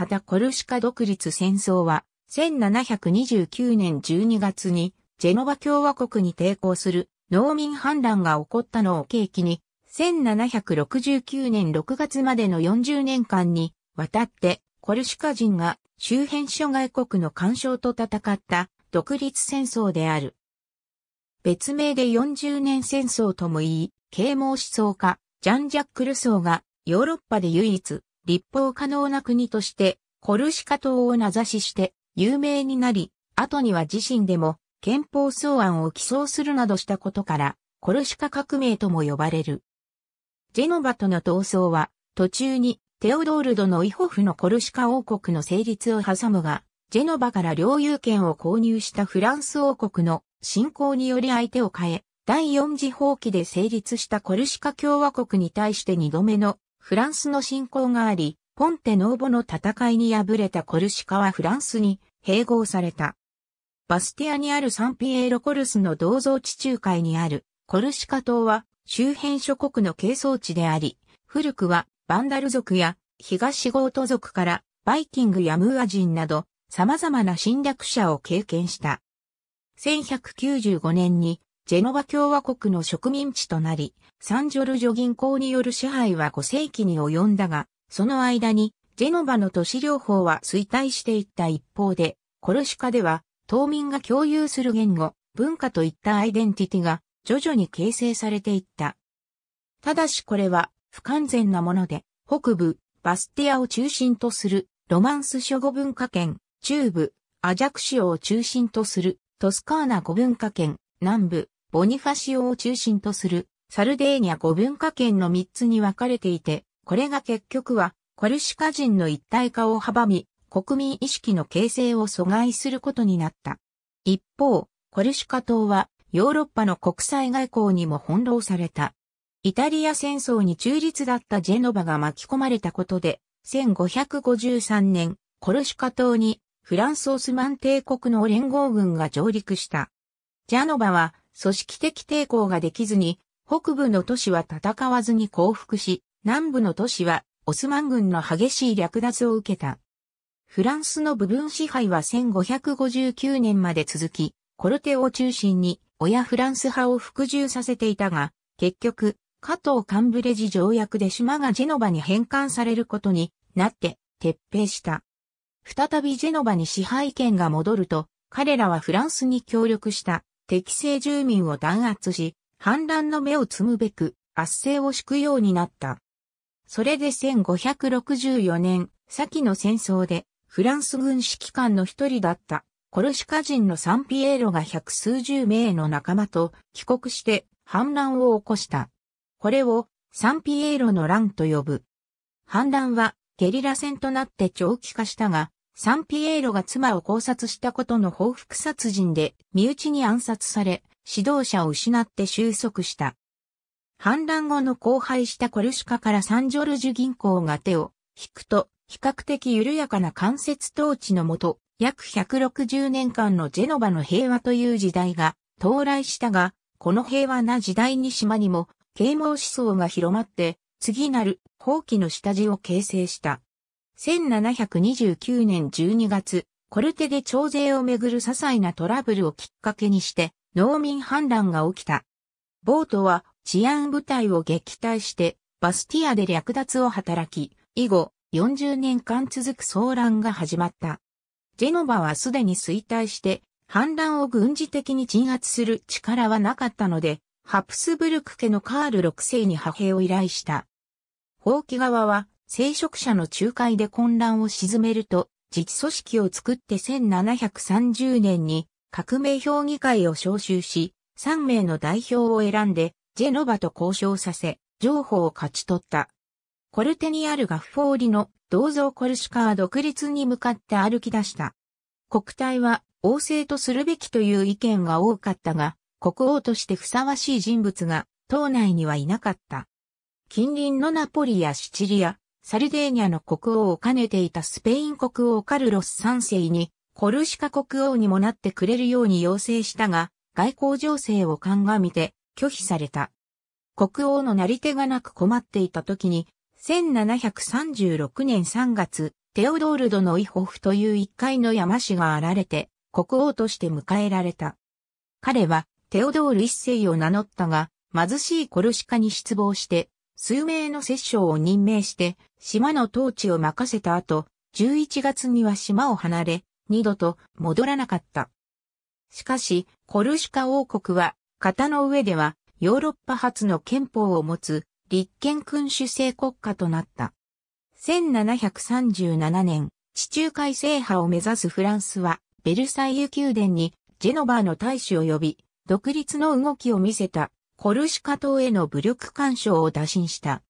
ただコルシカ独立戦争は、1729年12月に、ジェノバ共和国に抵抗する農民反乱が起こったのを契機に、1769年6月までの40年間にわたってコルシカ人が周辺諸外国の干渉と戦った独立戦争である。別名で40年戦争とも言い、啓蒙思想家、ジャン・ジャック・ルソーがヨーロッパで唯一立法可能な国として、コルシカ島を名指しして有名になり、後には自身でも憲法草案を起草するなどしたことから、コルシカ革命とも呼ばれる。ジェノバとの闘争は、途中にテオドールドのイホフのコルシカ王国の成立を挟むが、ジェノバから領有権を購入したフランス王国の侵攻により相手を変え、第四次放棄で成立したコルシカ共和国に対して二度目のフランスの侵攻があり、ポンテノーボの戦いに敗れたコルシカはフランスに併合された。バスティアにあるサンピエーロコルスの銅像地中海にあるコルシカ島は周辺諸国の係争地であり、古くはバンダル族や東ゴート族からバイキングやムーア人など様々な侵略者を経験した。1195年にジェノバ共和国の植民地となり、サンジョルジョ銀行による支配は5世紀に及んだが、その間に、ジェノバの都市療法は衰退していった一方で、コルシカでは、島民が共有する言語、文化といったアイデンティティが、徐々に形成されていった。ただしこれは、不完全なもので、北部、バスティアを中心とする、ロマンス諸語文化圏、中部、アジャクシオを中心とする、トスカーナ語文化圏、南部、ボニファシオを中心とするサルデーニャ五文化圏の3つに分かれていて、これが結局はコルシカ人の一体化を阻み、国民意識の形成を阻害することになった。一方、コルシカ島はヨーロッパの国際外交にも翻弄された。イタリア戦争に中立だったジェノバが巻き込まれたことで、1553年、コルシカ島にフランスオスマン帝国の連合軍が上陸した。ジャノバは組織的抵抗ができずに、北部の都市は戦わずに降伏し、南部の都市はオスマン軍の激しい略奪を受けた。フランスの部分支配は1559年まで続き、コルテを中心に親フランス派を服従させていたが、結局、加藤カンブレジ条約で島がジェノバに返還されることになって撤兵した。再びジェノバに支配権が戻ると、彼らはフランスに協力した。敵性住民を弾圧し、反乱の目を摘むべく、圧政を敷くようになった。それで1564年、先の戦争で、フランス軍指揮官の一人だった、コルシカ人のサンピエーロが百数十名の仲間と帰国して反乱を起こした。これをサンピエーロの乱と呼ぶ。反乱はゲリラ戦となって長期化したが、サンピエーロが妻を考察したことの報復殺人で身内に暗殺され、指導者を失って収束した。反乱後の荒廃したコルシカからサンジョルジュ銀行が手を引くと、比較的緩やかな間接統治のもと、約160年間のジェノバの平和という時代が到来したが、この平和な時代に島にも啓蒙思想が広まって、次なる放棄の下地を形成した。1729年12月、コルテで徴税をめぐる些細なトラブルをきっかけにして、農民反乱が起きた。ボートは治安部隊を撃退して、バスティアで略奪を働き、以後、40年間続く騒乱が始まった。ジェノバはすでに衰退して、反乱を軍事的に鎮圧する力はなかったので、ハプスブルク家のカール6世に派兵を依頼した。放棄側は聖職者の仲介で混乱を鎮めると、自治組織を作って1730年に革命評議会を招集し、3名の代表を選んで、ジェノバと交渉させ、情報を勝ち取った。コルテにあるガフフォーリの銅像コルシカは独立に向かって歩き出した。国体は王政とするべきという意見が多かったが、国王としてふさわしい人物が党内にはいなかった。近隣のナポリやシチリア、サルデーニャの国王を兼ねていたスペイン国王カルロス3世に、コルシカ国王にもなってくれるように要請したが、外交情勢を鑑みて拒否された。国王のなり手がなく困っていた時に、1736年3月、テオドールドのイホフという一階の山氏が現れて、国王として迎えられた。彼は、テオドール一世を名乗ったが、貧しいコルシカに失望して、数名の摂政を任命して、島の統治を任せた後、11月には島を離れ、二度と戻らなかった。しかし、コルシカ王国は、型の上では、ヨーロッパ初の憲法を持つ、立憲君主制国家となった。1737年、地中海制覇を目指すフランスは、ベルサイユ宮殿にジェノバーの大使を呼び、独立の動きを見せたコルシカ島への武力干渉を打診した。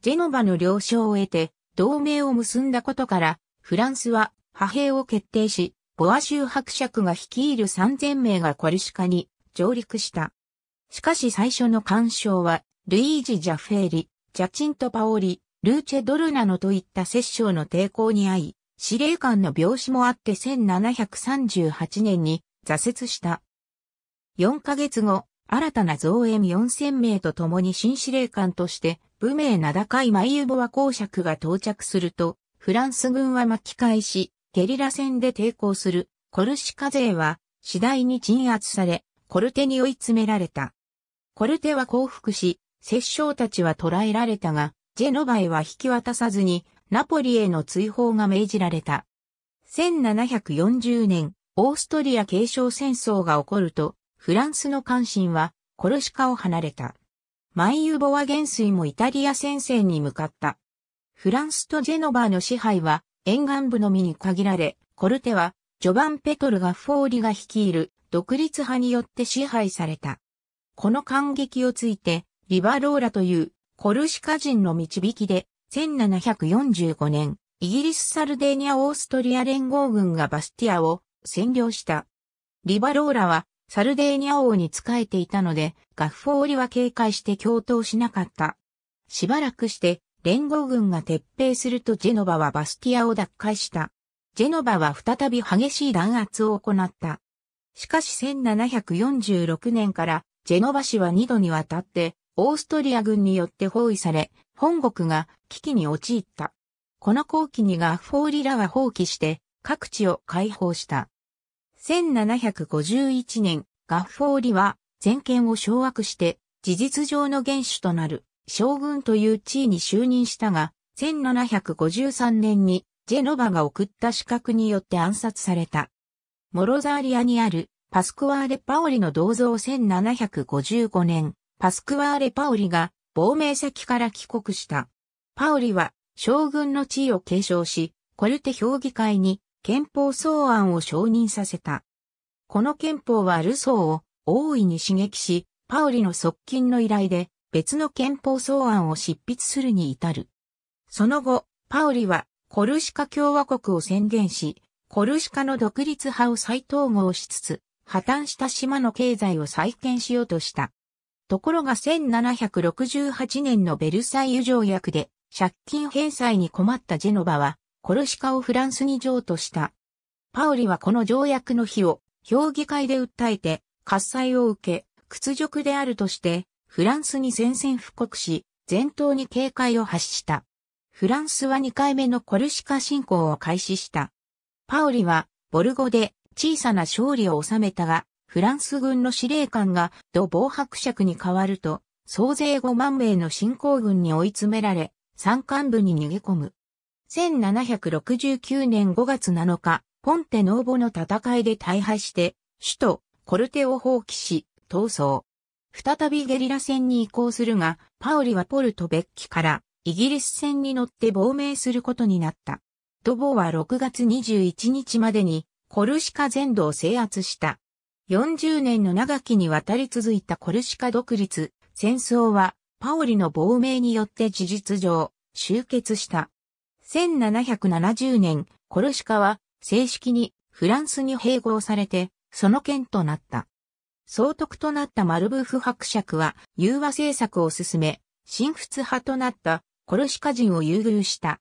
ジェノバの了承を得て、同盟を結んだことから、フランスは派兵を決定し、ボア州伯爵が率いる3000名がコルシカに上陸した。しかし最初の干渉は、ルイージ・ジャフェーリ、ジャチント・パオリ、ルーチェ・ドルナノといった摂政の抵抗に遭い、司令官の病死もあって1738年に挫折した。4ヶ月後、新たな増援4000名と共に新司令官として、武名名高いマイユボワ公爵が到着すると、フランス軍は巻き返し、ゲリラ戦で抵抗する、コルシカ勢は、次第に鎮圧され、コルテに追い詰められた。コルテは降伏し、摂政たちは捕らえられたが、ジェノバイは引き渡さずに、ナポリへの追放が命じられた。1740年、オーストリア継承戦争が起こると、フランスの関心は、コルシカを離れた。マイユボワ元帥もイタリア戦線に向かった。フランスとジェノバーの支配は沿岸部のみに限られ、コルテはジョバン・ペトルガフォーリが率いる独立派によって支配された。この感激をついて、リバローラというコルシカ人の導きで、1745年、イギリス・サルデーニャ・オーストリア連合軍がバスティアを占領した。リバローラはサルデーニャ王に仕えていたので、ガッフォーリは警戒して共闘しなかった。しばらくして、連合軍が撤兵するとジェノバはバスティアを奪回した。ジェノバは再び激しい弾圧を行った。しかし1746年からジェノバ市は2度にわたってオーストリア軍によって包囲され、本国が危機に陥った。この後期にガッフォーリらは放棄して各地を解放した。1751年、ガッフォーリは、全権を掌握して、事実上の元首となる、将軍という地位に就任したが、1753年に、ジェノバが送った資格によって暗殺された。モロザーリアにある、パスクワーレ・パオリの銅像1755年、パスクワーレ・パオリが亡命先から帰国した。パオリは将軍の地位を継承し、コルテ評議会に憲法草案を承認させた。この憲法はルソーを大いに刺激し、パウリの側近の依頼で別の憲法草案を執筆するに至る。その後、パウリはコルシカ共和国を宣言し、コルシカの独立派を再統合しつつ、破綻した島の経済を再建しようとした。ところが1768年のベルサイユ条約で借金返済に困ったジェノバはコルシカをフランスに譲渡した。パオリはこの条約の日を評議会で訴えて、喝采を受け、屈辱であるとして、フランスに宣戦布告し、前頭に警戒を発した。フランスは2回目のコルシカ侵攻を開始した。パオリは、ボルゴで小さな勝利を収めたが、フランス軍の司令官が土防伯爵に変わると、総勢5万名の侵攻軍に追い詰められ、山間部に逃げ込む。1769年5月7日、ポンテノーボの戦いで大敗して、首都コルテを放棄し、逃走。再びゲリラ戦に移行するが、パオリはポルトベッキからイギリス戦に乗って亡命することになった。ドボは6月21日までにコルシカ全土を制圧した。40年の長きにわたり続いたコルシカ独立、戦争はパオリの亡命によって事実上終結した。1770年、コルシカは正式にフランスに併合されて、その県となった。総督となったマルブフ伯爵は融和政策を進め、新仏派となったコルシカ人を優遇した。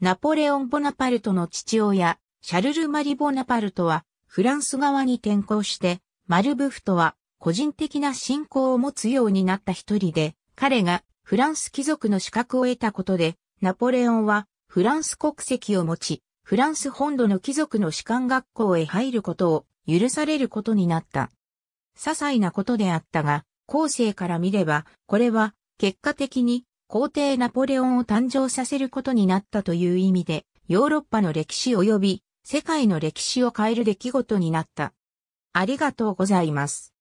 ナポレオン・ボナパルトの父親、シャルル・マリ・ボナパルトはフランス側に転校して、マルブフとは個人的な信仰を持つようになった一人で、彼がフランス貴族の資格を得たことで、ナポレオンはフランス国籍を持ち、フランス本土の貴族の士官学校へ入ることを許されることになった。些細なことであったが、後世から見れば、これは結果的に皇帝ナポレオンを誕生させることになったという意味で、ヨーロッパの歴史及び世界の歴史を変える出来事になった。ありがとうございます。